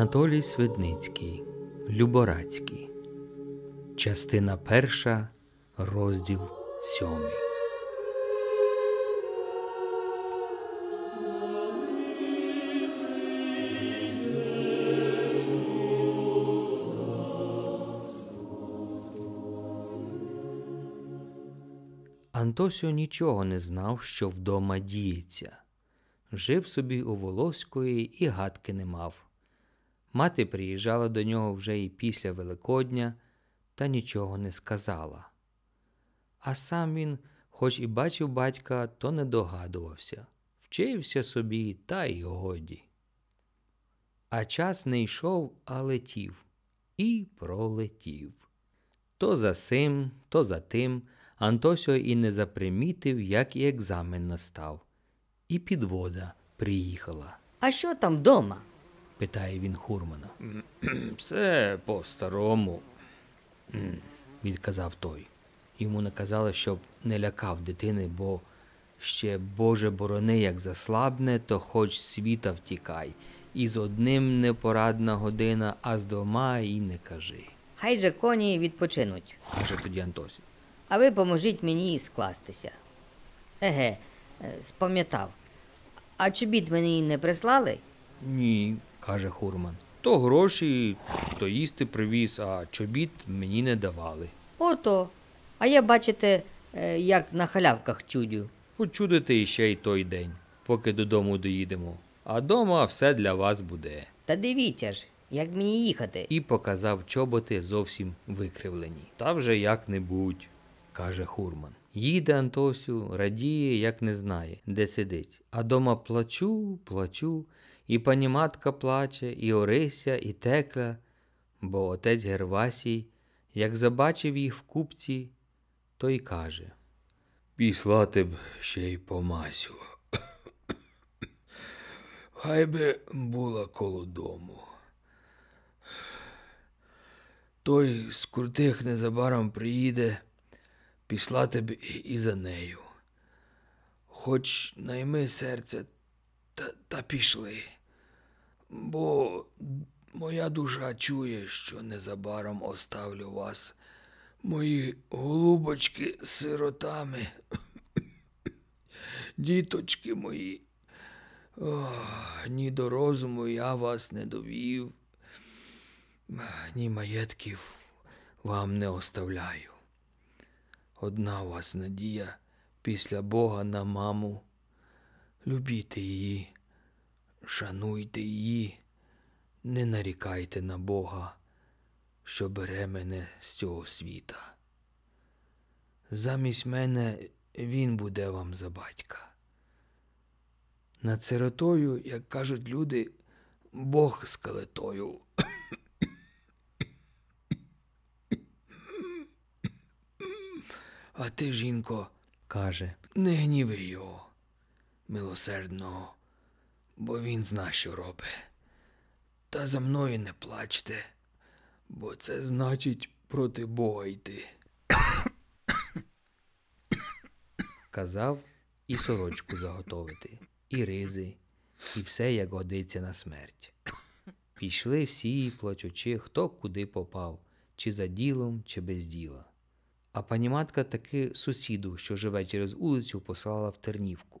Анатолій Свидницький Люборацький. Частина перша, розділ сьомий. Антосіо нічого не знав, що вдома діється. Жив собі у Волоської і гадки не мав. Мати приїжджала до нього вже і після Великодня та нічого не сказала. А сам він, хоч і бачив батька, то не догадувався, вчився собі та й годі. А час не йшов, а летів і пролетів. То за сим, то за тим, Антосіо і не запримітив, як і екзамен настав, і підвода приїхала. А що там вдома? питає він Хурмана. Все по-старому, відказав той. Йому наказали, щоб не лякав дитини, бо ще, Боже борони, як заслабне, то хоч світа втікай. І з одним непорадна година, а з двома і не кажи. Хай же коні відпочинуть, каже тоді Антосів. А ви поможіть мені скластися. Еге, е, спам'ятав. А чобіт мені не прислали? Ні, каже Хурман. То гроші, то їсти привіз, а чобіт мені не давали. Ото. А я, бачите, е, як на халявках чудю. Почудите іще й той день, поки додому доїдемо. А дома все для вас буде. Та дивіться ж, як мені їхати. І показав чоботи зовсім викривлені. Та вже як небудь, каже Хурман. Їде Антосю, радіє, як не знає, де сидить. А дома плачу, плачу і паніматка плаче, і Орися, і Текла, бо отець Гервасій, як забачив їх в купці, то й каже Післати б ще й помасю. Хай би була коло дому. Той з крутих незабаром приїде, післати б і за нею. Хоч найми серце, та, та пішли бо моя душа чує, що незабаром оставлю вас, мої голубочки з сиротами, діточки мої. Ох, ні до розуму я вас не довів, ні маєтків вам не оставляю. Одна у вас надія після Бога на маму, любіти її. Шануйте її, не нарікайте на Бога, що бере мене з цього світа. Замість мене Він буде вам за батька. Над сиротою, як кажуть люди, Бог скелетою. А ти, жінко, каже, не гніви його, милосердного бо він зна, що робить. Та за мною не плачте, бо це значить проти Бога йти. Казав і сорочку заготовити, і ризи, і все як годиться на смерть. Пішли всі, плачучи, хто куди попав, чи за ділом, чи без діла. А паніматка таки сусіду, що живе через улицю, послала в Тернівку.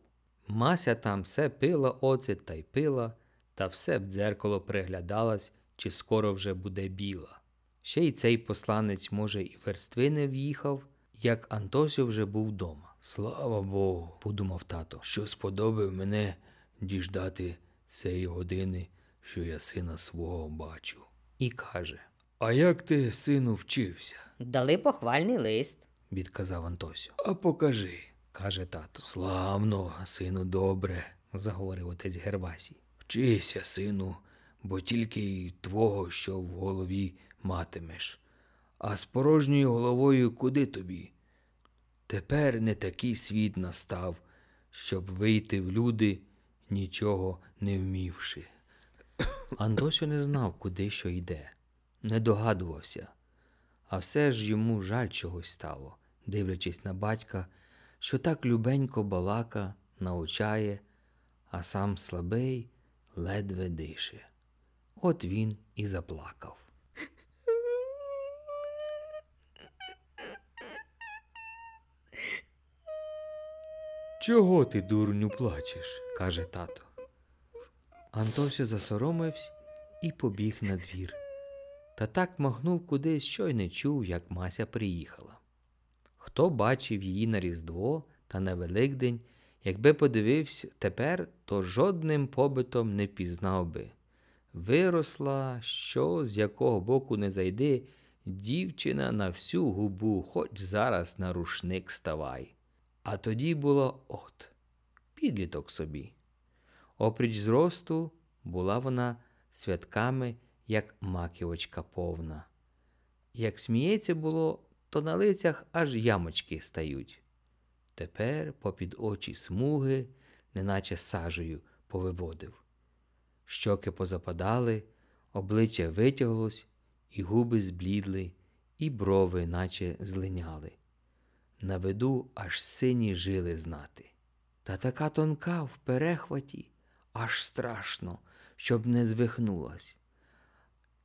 Мася там все пила оцет та й пила, та все в дзеркало приглядалась, чи скоро вже буде біла. Ще й цей посланець, може, і верстви не в'їхав, як Антосю вже був вдома. Слава Богу, подумав тато, що сподобав мене діждати цієї години, що я сина свого бачу. І каже: А як ти, сину, вчився? Дали похвальний лист, відказав Антосю. А покажи каже тато. Славно, сину, добре, заговорив отець Гервасій. Вчися, сину, бо тільки й твого, що в голові матимеш. А з порожньою головою куди тобі? Тепер не такий світ настав, щоб вийти в люди, нічого не вмівши. Андосю не знав, куди що йде, не догадувався, а все ж йому жаль чогось стало, дивлячись на батька що так любенько балака, научає, а сам слабий ледве дише. От він і заплакав. Чого ти, дурню, плачеш? каже тато. Антося засоромився і побіг на двір. Та так махнув кудись, що й не чув, як Мася приїхала. Хто бачив її на Різдво та на Великдень, якби подивився тепер, то жодним побитом не пізнав би. Виросла, що з якого боку не зайди, дівчина на всю губу, хоч зараз на рушник ставай. А тоді було от, підліток собі. Опріч зросту була вона святками, як маківочка повна. Як сміється було, то на лицях аж ямочки стають. Тепер попід очі смуги, неначе сажею, повиводив. Щоки позападали, обличчя витяглось, і губи зблідли, і брови, наче злиняли. На виду аж сині жили знати. Та така тонка в перехваті, аж страшно, щоб не звихнулась.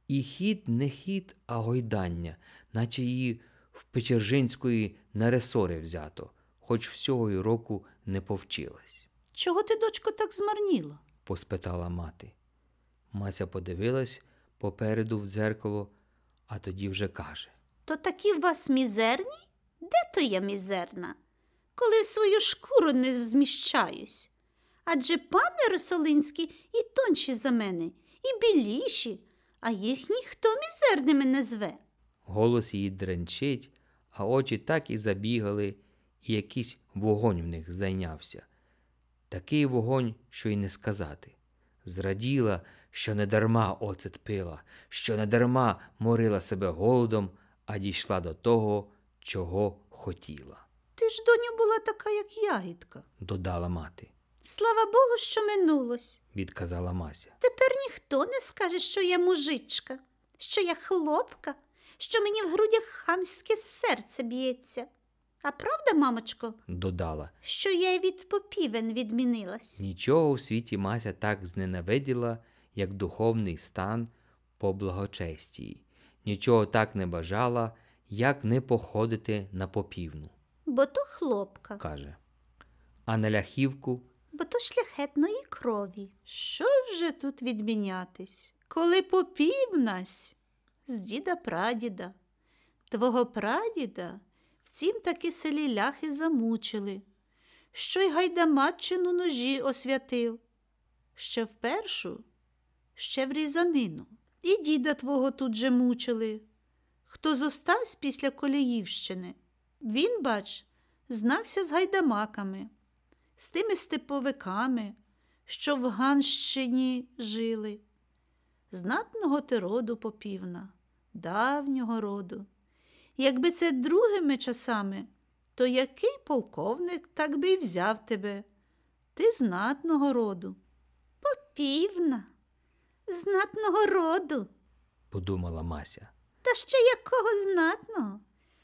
І хід не хід, а гойдання, наче її в Печержинської на взято, хоч всього й року не повчилась. Чого ти, дочко, так змарніла? поспитала мати. Мася подивилась попереду в дзеркало, а тоді вже каже То такі в вас мізерні? Де то я мізерна? Коли в свою шкуру не зміщаюсь. Адже пани Росолинські і тонші за мене, і біліші, а їх ніхто мізерними не зве голос її дренчить, а очі так і забігали, і якийсь вогонь в них зайнявся. Такий вогонь, що й не сказати. Зраділа, що недарма дарма оцет пила, що недарма морила себе голодом, а дійшла до того, чого хотіла. Ти ж, доню, була така, як ягідка, додала мати. Слава Богу, що минулось, відказала Мася. Тепер ніхто не скаже, що я мужичка, що я хлопка, що мені в грудях хамське серце б'ється. А правда, мамочко, додала, що я від попівен відмінилась. Нічого у світі Мася так зненавиділа, як духовний стан по благочестії, нічого так не бажала, як не походити на попівну. Бо то хлопка, каже, а на ляхівку. Бо то шляхетної крові. Що вже тут відмінятись? Коли попівнась, з діда прадіда. Твого прадіда в цім таки селі ляхи замучили, що й гайдамаччину ножі освятив, ще в ще в різанину. І діда твого тут же мучили. Хто зостась після Коліївщини, він, бач, знався з гайдамаками, з тими степовиками, що в Ганщині жили, знатного ти роду попівна давнього роду. Якби це другими часами, то який полковник так би й взяв тебе? Ти знатного роду. Попівна, знатного роду, подумала Мася. Та ще якого знатного,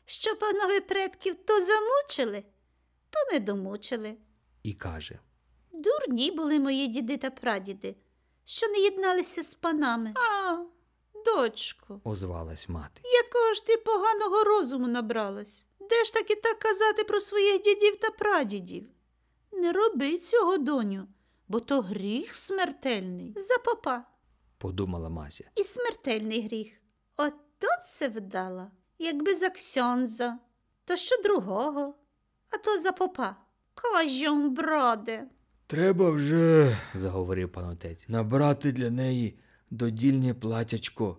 що панове предків то замучили, то не домучили. І каже Дурні були мої діди та прадіди, що не єдналися з панами. А, Дочко, озвалась мати. Якого ж ти поганого розуму набралась? Де ж таки так казати про своїх дідів та прадідів? Не роби цього, доню, бо то гріх смертельний за попа, подумала мазя. І смертельний гріх. Ото це вдала, якби за ксьонза, то що другого, а то за попа. Кожем броде. Треба вже, заговорив пан отець, набрати для неї. Додільне платячко.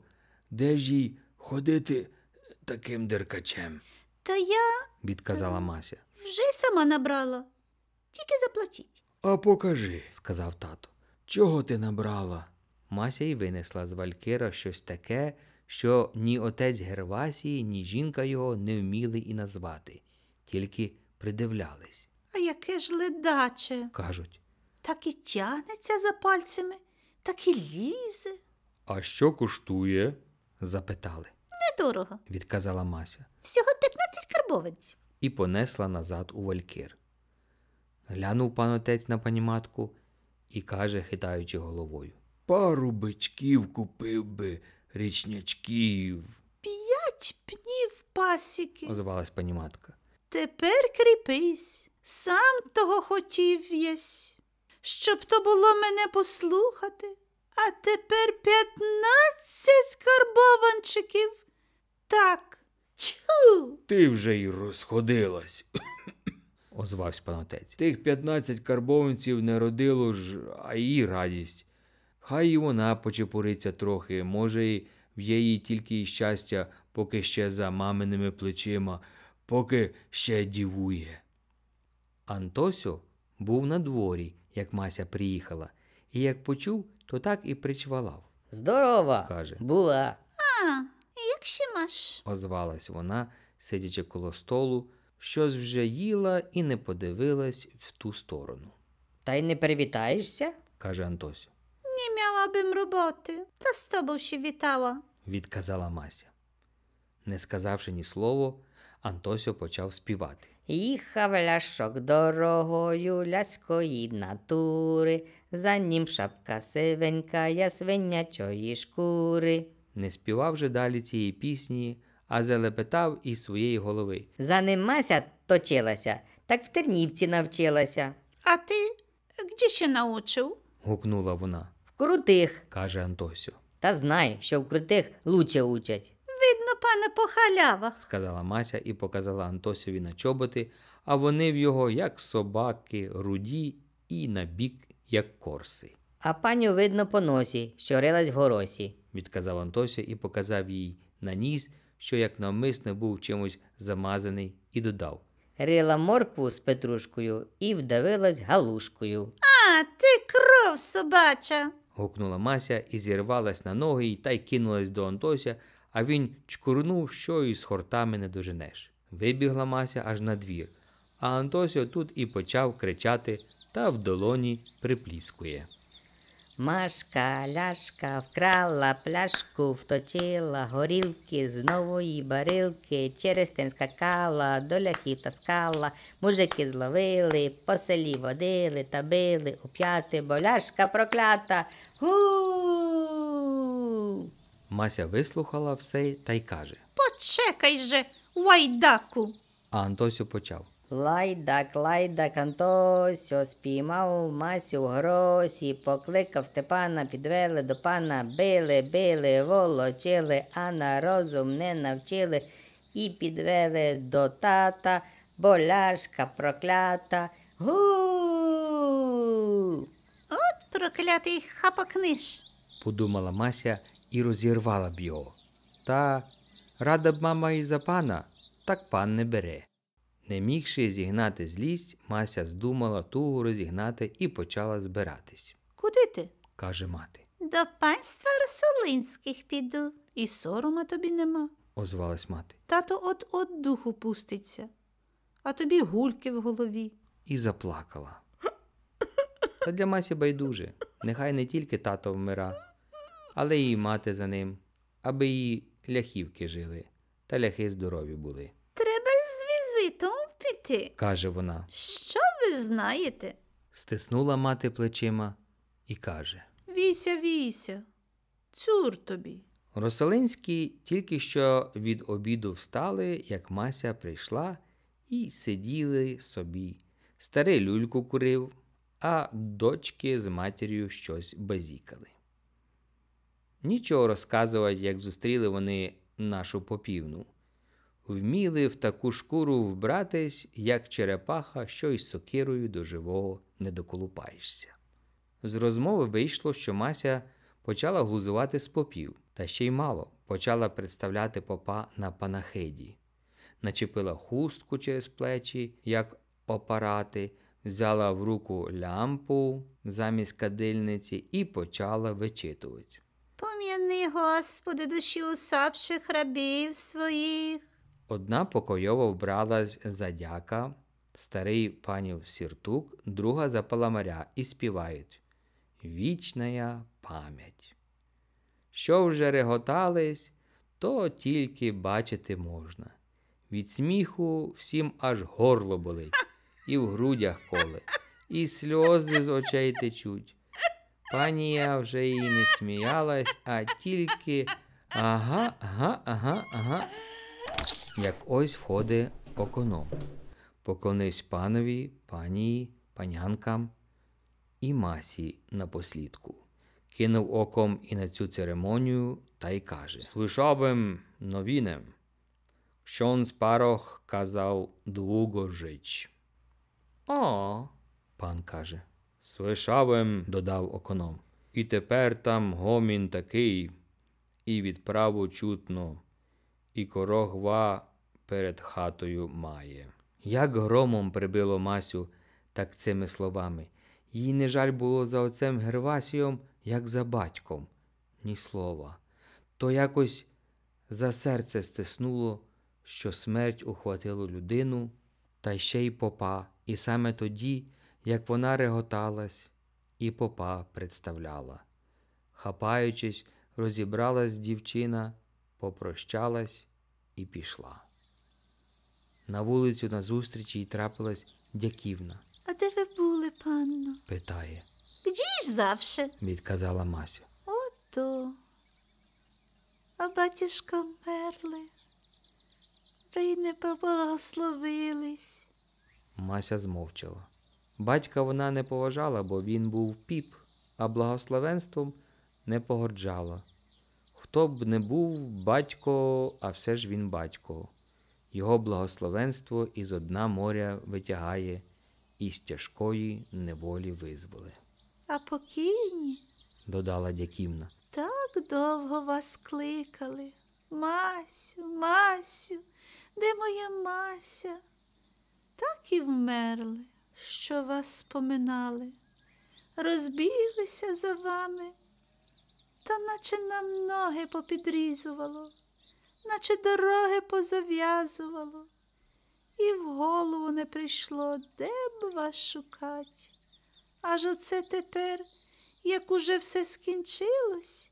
Де ж їй ходити таким деркачем? Та я, відказала Мася. Вже сама набрала, тільки заплатіть. А покажи, сказав тато. Чого ти набрала? Мася й винесла з Валькира щось таке, що ні отець Гервасії, ні жінка його не вміли і назвати, тільки придивлялись. А яке ж ледаче, кажуть. Так і тягнеться за пальцями. Такі лізе. А що коштує? запитали. Недорого, відказала Мася. Всього 15 карбованців. І понесла назад у валькір. Глянув пан отець на пані матку і каже, хитаючи головою: Пару бичків купив би річнячків. П'ять пнів пасіки, озвалась пані матка. Тепер кріпись, сам того хотів єсь щоб то було мене послухати, а тепер п'ятнадцять карбованчиків. Так. Тю. Ти вже й розходилась, озвався панотець. Тих п'ятнадцять карбованців не родило ж, а її радість. Хай і вона почепуриться трохи, може, й в її тільки й щастя, поки ще за маминими плечима, поки ще дівує. Антосю був на дворі як Мася приїхала, і як почув, то так і причвалав. Здорова! каже. Була. А, як ще маш? озвалась вона, сидячи коло столу, щось вже їла і не подивилась в ту сторону. Та й не привітаєшся? каже Антосю. Не мала бим роботи, та з тобою ще вітала, відказала Мася. Не сказавши ні слова, Антосю почав співати. Їхав ляшок дорогою ляської натури, за нім шапка сивенька, я свинячої шкури. Не співав же далі цієї пісні, а залепетав із своєї голови. Занимася точилася, так в Тернівці навчилася. А ти де ще научив? гукнула вона. В крутих, каже Антосю. Та знай, що в крутих лучше учать пане по халявах, сказала Мася і показала Антосіві на чоботи, а вони в його, як собаки, руді і на бік, як корси. А паню видно по носі, що рилась в горосі, відказав Антося і показав їй на ніс, що як навмисне, був чимось замазаний, і додав Рила моркву з петрушкою і вдавилась галушкою. А, ти кров собача. гукнула Мася і зірвалась на ноги та й кинулась до Антося, а він чкурнув, що і з хортами не доженеш. Вибігла мася аж на двір, а Антосіо тут і почав кричати та в долоні припліскує. Машка ляшка вкрала пляшку, вточила горілки з нової барилки, через тим скакала, до ляхів таскала, мужики зловили, по селі водили та били, уп'яти, бо ляшка проклята. Гу! Мася вислухала все та й каже Почекай же, лайдаку. А Антосю почав. Лайдак, лайдак, Антосю спіймав масю в гросі, покликав Степана, підвели до пана, били, били, волочили, а на розум не навчили і підвели до тата, боляшка проклята. Гу. От проклятий хапакниш, подумала Мася і розірвала б його. Та рада б мама і за пана, так пан не бере. Не мігши зігнати злість, Мася здумала тугу розігнати і почала збиратись. Куди ти? каже мати. До панства Росолинських піду, і сорома тобі нема, озвалась мати. Тато от от духу пуститься, а тобі гульки в голові. І заплакала. Та для Масі байдуже. Нехай не тільки тато вмира, але її мати за ним, аби її ляхівки жили та ляхи здорові були. Треба ж з візитом піти, каже вона. Що ви знаєте? Стиснула мати плечима і каже Війся, війся, цюр тобі. Росалинські тільки що від обіду встали, як Мася прийшла, і сиділи собі. Старий люльку курив, а дочки з матір'ю щось базікали. Нічого розказувати, як зустріли вони нашу попівну. Вміли в таку шкуру вбратись, як черепаха, що із сокирою до живого не доколупаєшся. З розмови вийшло, що Мася почала глузувати з попів, та ще й мало почала представляти попа на панахиді, начепила хустку через плечі, як опарати, взяла в руку лямпу замість кадильниці і почала вичитувати. Пом'яни, Господи, душі усапших рабів своїх. Одна покойово вбралась за задяка, старий панів сіртук, друга за паламаря, і співають Вічна пам'ять. Що вже реготались, то тільки бачити можна. Від сміху всім аж горло болить, і в грудях коле, і сльози з очей течуть. Панія вже і не сміялась, а тільки ага, ага, ага, ага. Як ось входить оконом. Поклонись панові, панії, панянкам і масі напослідку. Кинув оком і на цю церемонію та й каже: Слышавим новінем, що он спарох казав двуго жич. О, пан каже. З Свишавим, додав оконом. І тепер там гомін такий, і відправу чутно, і корогва перед хатою має. Як громом прибило Масю, так цими словами. Їй не жаль було за отцем Гервасієм, як за батьком, ні слова. То якось за серце стиснуло, що смерть ухватила людину, та ще й попа, і саме тоді як вона реготалась і попа представляла. Хапаючись, розібралась дівчина, попрощалась і пішла. На вулицю назустріч їй трапилась дяківна. А де ви були, панно? питає. Гді ж завше? відказала Мася. Ото. А батюшка вмерли, та й не поблагословились. Мася змовчала. Батька вона не поважала, бо він був піп, а благословенством не погорджала. Хто б не був батько, а все ж він батько, його благословенство із одна моря витягає, і з тяжкої неволі визволи. А покійні, додала дяківна, так довго вас кликали. Масю, Масю, де моя Мася? Так і вмерли що вас споминали, розбіглися за вами, та наче нам ноги попідрізувало, наче дороги позав'язувало, і в голову не прийшло, де б вас шукать. Аж оце тепер, як уже все скінчилось,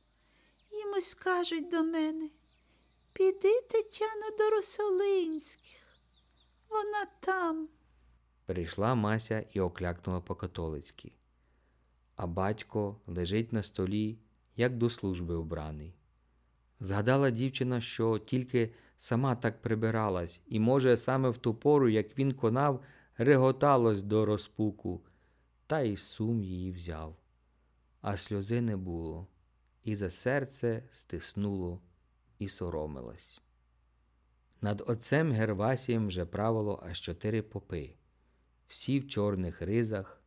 їм ось кажуть до мене, піди Тетяна до Русолинських, вона там. Прийшла Мася і оклякнула по-католицьки. А батько лежить на столі, як до служби обраний. Згадала дівчина, що тільки сама так прибиралась, і, може, саме в ту пору, як він конав, реготалось до розпуку, та й сум її взяв. А сльози не було, і за серце стиснуло і соромилась. Над отцем Гервасієм вже правило аж чотири попи всі в чорних ризах,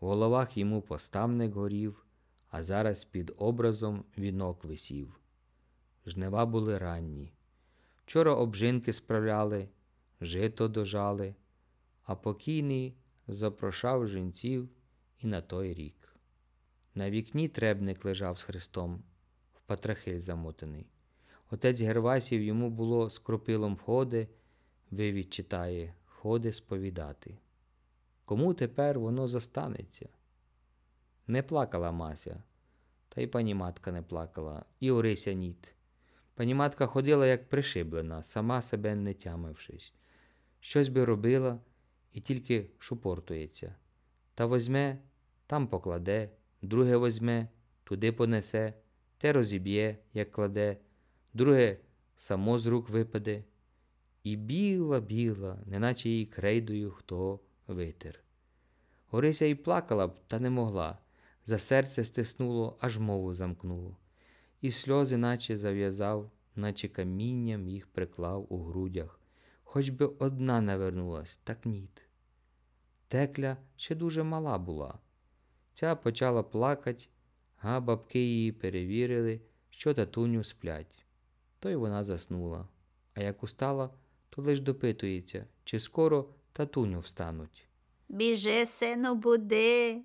в головах йому поставник горів, а зараз під образом вінок висів. Жнива були ранні. Вчора обжинки справляли, жито дожали, а покійний запрошав жінців і на той рік. На вікні требник лежав з Христом, в патрахиль замотаний. Отець Гервасів йому було з кропилом ходи, вивід читає, ходи сповідати. Кому тепер воно застанеться? Не плакала Мася, та й пані матка не плакала, і Орися ніт. Пані матка ходила, як пришиблена, сама себе не тямившись. Щось би робила і тільки шупортується. Та возьме, там покладе, друге возьме, туди понесе, те розіб'є, як кладе, друге само з рук випаде. І біла, біла, неначе її крейдою хто витер. Орися і плакала б, та не могла. За серце стиснуло, аж мову замкнуло. І сльози, наче зав'язав, наче камінням їх приклав у грудях. Хоч би одна навернулась, так ніт. Текля ще дуже мала була. Ця почала плакать, а бабки її перевірили, що татуню сплять. То й вона заснула. А як устала, то лиш допитується, чи скоро татуню встануть. Біже, сину, буде,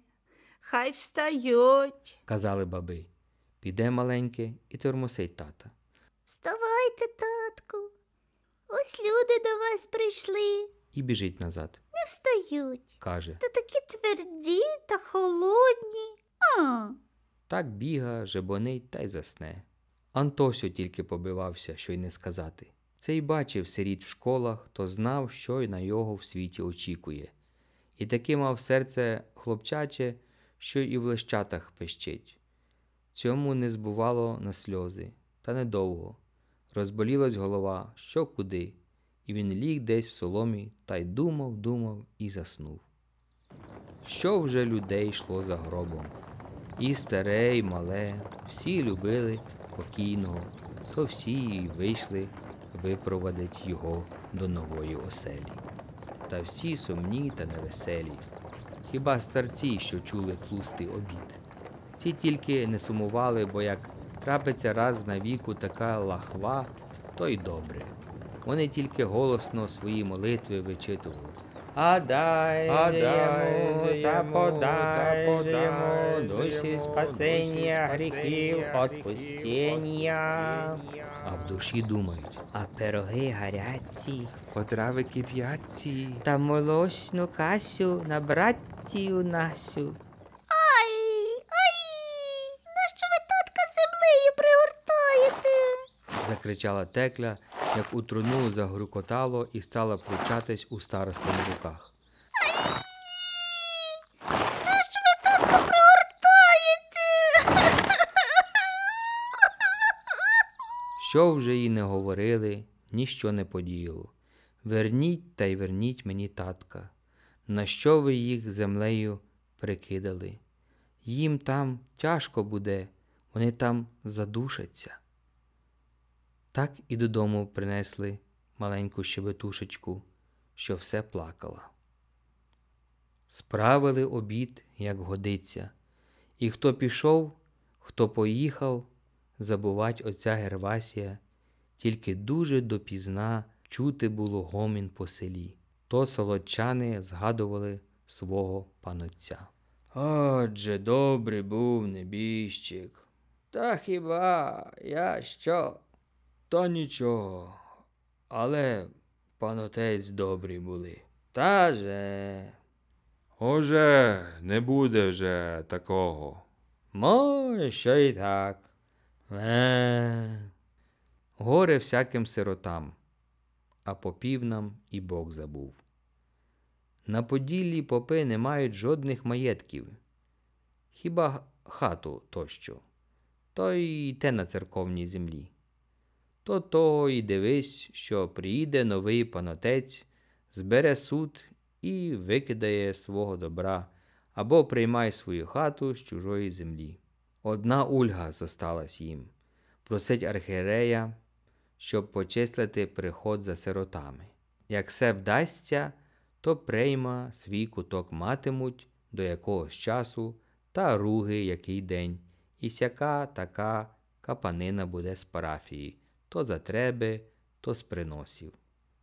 хай встають, казали баби. Піде маленьке і тормосить тата. Вставайте, татку, ось люди до вас прийшли. І біжить назад. Не встають. каже. Та такі тверді та холодні. А. Так біга, жебонить та й засне. Антосю тільки побивався, що й не сказати. Цей бачив сиріт в школах, то знав, що й на його в світі очікує. І таки мав серце хлопчаче, що і в лещатах пищить. Цьому не збувало на сльози, та недовго. Розболілась голова, що куди, і він ліг десь в соломі та й думав, думав і заснув. Що вже людей йшло за гробом? І старе, і мале, всі любили покійного, то всі і вийшли випровадить його до нової оселі. Та всі сумні та невеселі, хіба старці, що чули тлустий обід. Ці тільки не сумували, бо як трапиться раз на віку така лахва, то й добре. Вони тільки голосно свої молитви вичитували. А дай а дай та подай йому душі спасення гріхів, отпустіння а в душі думають. А пироги гаряці, потрави кип'яці, та молочну касю на браттію Насю. Ай, ай, нащо ви татка землею пригортаєте? закричала текля, як у труну загрукотало і стала пручатись у старостиних руках. Що вже їй не говорили, ніщо не подіяло. Верніть та й верніть мені татка, на що ви їх землею прикидали. Їм там тяжко буде, вони там задушаться. Так і додому принесли маленьку щебетушечку, що все плакала. Справили обід, як годиться, і хто пішов, хто поїхав. Забувать отця Гервасія, тільки дуже допізна чути було гомін по селі. То солодчани згадували свого панотця. Отже, добрий був небіжчик. Та хіба я що? Та нічого. Але панотець добрі були. Та же. Оже, не буде вже такого. Може, що й так. Е. Горе всяким сиротам, а попів нам і Бог забув. На Поділлі попи не мають жодних маєтків, хіба хату тощо, то й те на церковній землі. То того і дивись, що приїде новий панотець, збере суд і викидає свого добра або приймай свою хату з чужої землі. Одна ульга зосталась їм просить архірея, щоб почислити приход за сиротами. Як все вдасться, то прийма свій куток матимуть до якогось часу та руги який день, і сяка така капанина буде з парафії то за треби, то з приносів.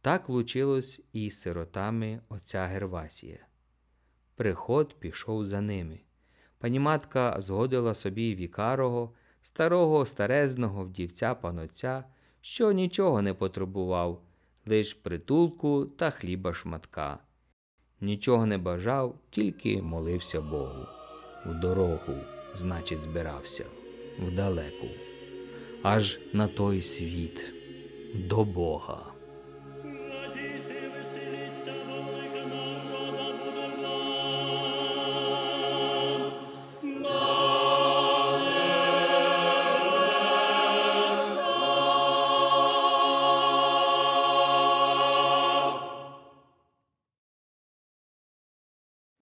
Так лучилось і з сиротами отця Гервасія. Приход пішов за ними. Паніматка згодила собі вікарого, старого старезного вдівця паноця, що нічого не потребував, лиш притулку та хліба шматка. Нічого не бажав, тільки молився Богу. В дорогу, значить, збирався, вдалеку, аж на той світ, до Бога.